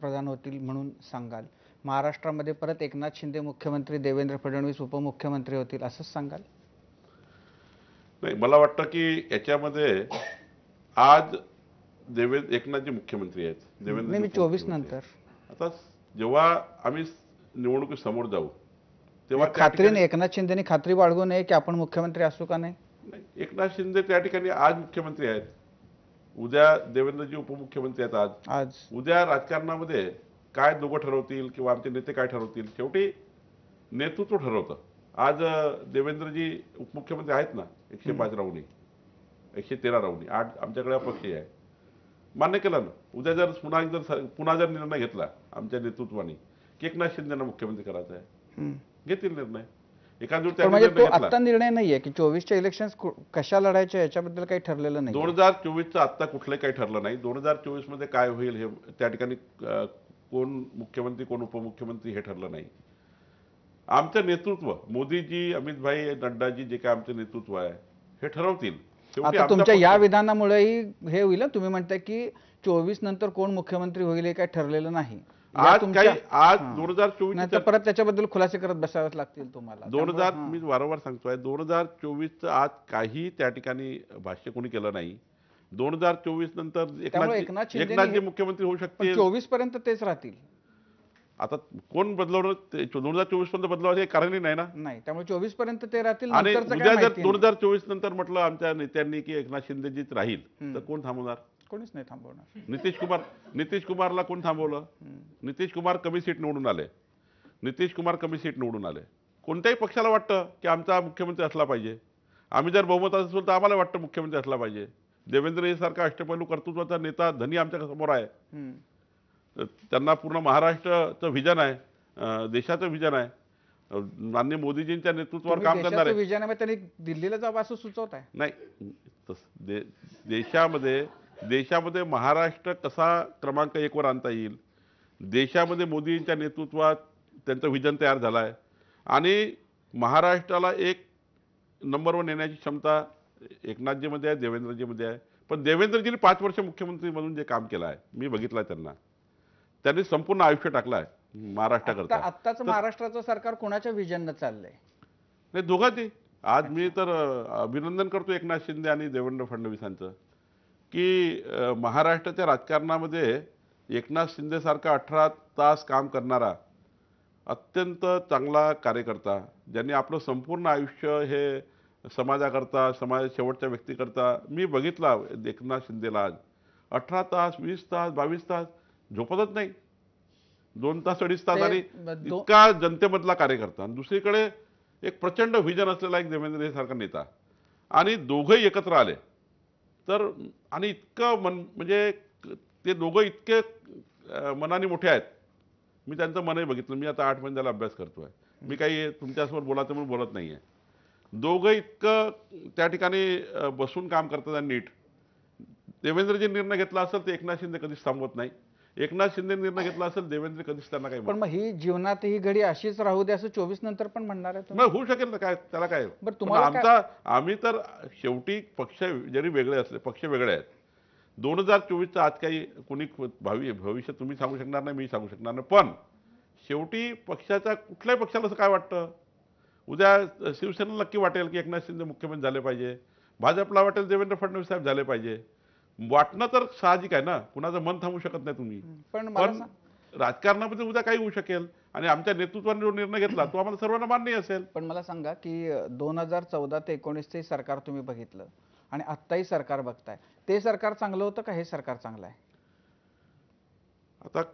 पंतप्रधान होतील म्हणून सांगाल महाराष्ट्रामध्ये परत एकनाथ शिंदे मुख्यमंत्री देवेंद्र फडणवीस उपमुख्यमंत्री होतील असंच सांगाल नाही मला वाटतं की याच्यामध्ये आज देवेंद्र एकनाथजी मुख्यमंत्री आहेत देवेंद्र चोवीस नंतर आता जेव्हा आम्ही निवडणुकी समोर जाऊ तेव्हा खात्रीने एकनाथ शिंदेनी खात्री बाळगू नये की आपण मुख्यमंत्री असू का नाही एकनाथ शिंदे त्या ठिकाणी आज मुख्यमंत्री आहेत उद्या देवेंद्रजी उपमुख्यमंत्री आहेत आज उद्या राजकारणामध्ये काय दोघं ठरवतील किंवा आमचे नेते काय ठरवतील शेवटी नेतृत्व ठरवतं आज देवेंद्रजी उपमुख्यमंत्री आहेत ना एकशे पाच राऊनी एकशे तेरा राऊनी आठ आमच्याकडे अपक्ष आहे मान्य केलं ना उद्या जर पुन्हा जर पुन्हा जर निर्णय घेतला आमच्या नेतृत्वाने की एकनाथ शिंदेना मुख्यमंत्री करायचा आहे घेतील निर्णय म्हणजे आता निर्णय नाहीये की चोवीसच्या इलेक्शन कशा लढायच्या याच्याबद्दल काही ठरलेलं नाही दोन हजार चोवीसचं आत्ता कुठलंही काही ठरलं नाही दोन हजार चोवीस मध्ये काय होईल हे त्या ठिकाणी कोण मुख्यमंत्री कोण उपमुख्यमंत्री हे ठरलं नाही आमचं नेतृत्व मोदीजी अमित भाई नड्डाजी जे काय आमचं नेतृत्व आहे हे ठरवतील आता तुमच्या या विधानामुळेही हे होईल तुम्ही म्हणताय की चोवीस नंतर कोण मुख्यमंत्री होईल हे काय ठरलेलं नाही आज काही आज दोन हजार चोवीस परत त्याच्याबद्दल खुलासे करत बसावेच लागतील तुम्हाला दोन हजार मी वारंवार सांगतोय दोन हजार चोवीसचं आज काही त्या ठिकाणी भाष्य कोणी केलं नाही दोन हजार चोवीस नंतर जे मुख्यमंत्री होऊ शकते चोवीस पर्यंत तेच राहतील आता कोण बदलवलं दोन हजार चोवीस पर्यंत बदलावं हे कारणही नाही ना नाही त्यामुळे चोवीस पर्यंत ते राहतील आणि उद्या जर दोन हजार चोवीस नंतर म्हटलं आमच्या नेत्यांनी की एकनाथ शिंदेजीच राहील तर कोण थांबवणार कोणीच नाही थांबवणार नितीश कुमार नितीश कुमारला कोण थांबवलं नितीश कुमार कमी सीट निवडून आले नितीश कुमार कमी सीट निवडून आले कोणत्याही पक्षाला वाटतं की आमचा मुख्यमंत्री असला पाहिजे आम्ही जर बहुमत असेल तर आम्हाला वाटतं मुख्यमंत्री असला पाहिजे देवेंद्र हे सारखा अष्टपैलू कर्तृत्वाचा नेता धनी आमच्या समोर आहे त्यांना पूर्ण महाराष्ट्राचं व्हिजन आहे देशाचं व्हिजन आहे मान्य मोदीजींच्या नेतृत्वावर काम करणार आहे त्यांनी दिल्लीला जावं असं सुचवत आहे नाही देशामध्ये देशामध्ये महाराष्ट्र कसा क्रमांक एकवर आणता येईल देशामध्ये मोदींच्या नेतृत्वात त्यांचं विजन तयार झालं आहे आणि महाराष्ट्राला एक नंबरवर नेण्याची क्षमता एकनाथजीमध्ये आहे देवेंद्रजीमध्ये आहे पण देवेंद्रजीने पाच वर्ष मुख्यमंत्री म्हणून जे काम केलं आहे मी बघितलं आहे त्यांना त्यांनी संपूर्ण आयुष्य टाकलं आहे महाराष्ट्राकरता आत्ताचं महाराष्ट्राचं सरकार कोणाच्या विजननं चाललंय नाही दोघांची आज मी तर अभिनंदन करतो एकनाथ शिंदे आणि देवेंद्र फडणवीसांचं की महाराष्ट्राच्या राजकारणामध्ये एकनाथ शिंदेसारखा अठरा तास काम करणारा अत्यंत चांगला कार्यकर्ता ज्यांनी आपलं संपूर्ण आयुष्य हे समाजाकरता समाज शेवटच्या व्यक्तीकरता मी बघितला एकनाथ शिंदेला आज अठरा तास वीस तास बावीस तास झोपतच नाही दोन तास अडीच तास आणि इतका जनतेमधला कार्यकर्ता आणि दुसरीकडे एक प्रचंड व्हिजन असलेला एक देवेंद्र सारखा नेता आणि दोघंही एकत्र आले तर आणि इतकं मन म्हणजे ते दोघं इतके मनाने मोठे आहेत मी त्यांचं मनही बघितलं मी आता आठ महिने त्याला अभ्यास करतो आहे मी काही तुमच्यासमोर बोलायचं म्हणून बोलत नाही आहे दोघं इतकं त्या ठिकाणी बसून काम करतात नीट देवेंद्रजी निर्णय घेतला असेल ते एकनाथ शिंदे कधीच थांबवत नाही एकनाथ शिंदे निर्णय घेतला असेल देवेंद्र कधीच त्यांना काही पण मग ही जीवनात ही घडी अशीच राहू दे असं चोवीस नंतर पण म्हणणार आहे होऊ शकेल ना काय त्याला काय आमचा आम्ही तर शेवटी पक्ष जरी वेगळे असले पक्ष वेगळे आहेत दोन हजार चोवीसचा आज काही कुणी भावी भविष्य तुम्ही सांगू शकणार नाही मी सांगू शकणार नाही पण शेवटी पक्षाचा कुठल्याही पक्षाला असं काय वाटतं उद्या शिवसेनेला नक्की वाटेल की एकनाथ शिंदे मुख्यमंत्री झाले पाहिजे भाजपला वाटेल देवेंद्र फडणवीस साहेब झाले पाहिजे वाटणं तर साहजिक आहे ना कुणाचं मन थांबू शकत नाही तुम्ही पण राजकारणामध्ये उद्या काही होऊ शकेल आणि आमच्या नेतृत्वाने जो निर्णय घेतला तो आम्हाला सर्वांना मान्य असेल पण मला सांगा की दोन हजार चौदा ते एकोणीसचे सरकार तुम्ही बघितलं आणि आत्ताही सरकार बघताय ते सरकार चांगलं होतं का हे सरकार चांगलं आहे आता